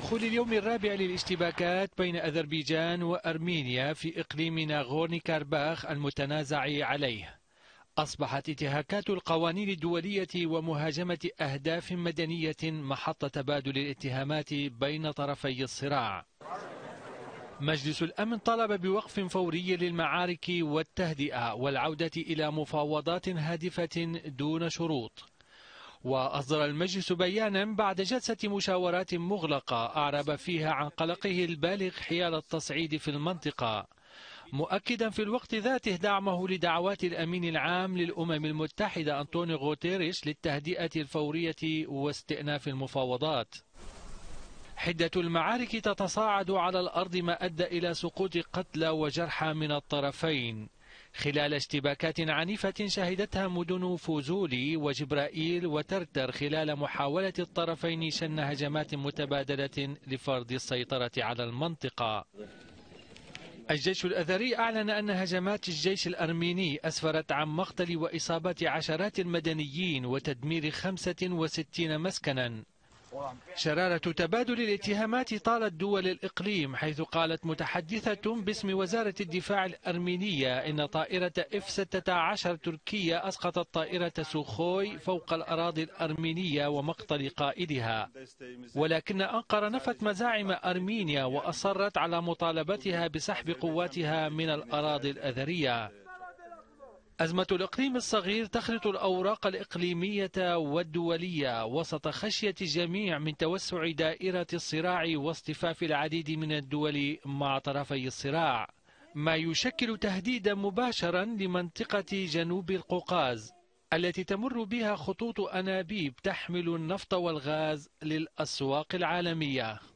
دخول اليوم الرابع للاشتباكات بين أذربيجان وأرمينيا في إقليم ناغورني كارباخ المتنازع عليه أصبحت انتهاكات القوانين الدولية ومهاجمة أهداف مدنية محط تبادل الاتهامات بين طرفي الصراع مجلس الأمن طلب بوقف فوري للمعارك والتهدئة والعودة إلى مفاوضات هادفة دون شروط وأصدر المجلس بيانا بعد جلسة مشاورات مغلقة أعرب فيها عن قلقه البالغ حيال التصعيد في المنطقة مؤكدا في الوقت ذاته دعمه لدعوات الأمين العام للأمم المتحدة أنطوني غوتيريش للتهدئة الفورية واستئناف المفاوضات حدة المعارك تتصاعد على الأرض ما أدى إلى سقوط قتلى وجرحى من الطرفين خلال اشتباكات عنيفة شهدتها مدن فوزولي وجبرائيل وترتر خلال محاولة الطرفين شن هجمات متبادلة لفرض السيطرة على المنطقة الجيش الأذري أعلن أن هجمات الجيش الأرميني أسفرت عن مقتل وإصابة عشرات المدنيين وتدمير 65 مسكنا شرارة تبادل الاتهامات طالت دول الإقليم حيث قالت متحدثة باسم وزارة الدفاع الأرمينية إن طائرة F-16 تركية أسقطت طائرة سوخوي فوق الأراضي الأرمينية ومقتل قائدها ولكن أنقرة نفت مزاعم أرمينيا وأصرت على مطالبتها بسحب قواتها من الأراضي الأذرية أزمة الإقليم الصغير تخلط الأوراق الإقليمية والدولية وسط خشية الجميع من توسع دائرة الصراع واصطفاف العديد من الدول مع طرفي الصراع ما يشكل تهديدا مباشرا لمنطقة جنوب القوقاز التي تمر بها خطوط أنابيب تحمل النفط والغاز للأسواق العالمية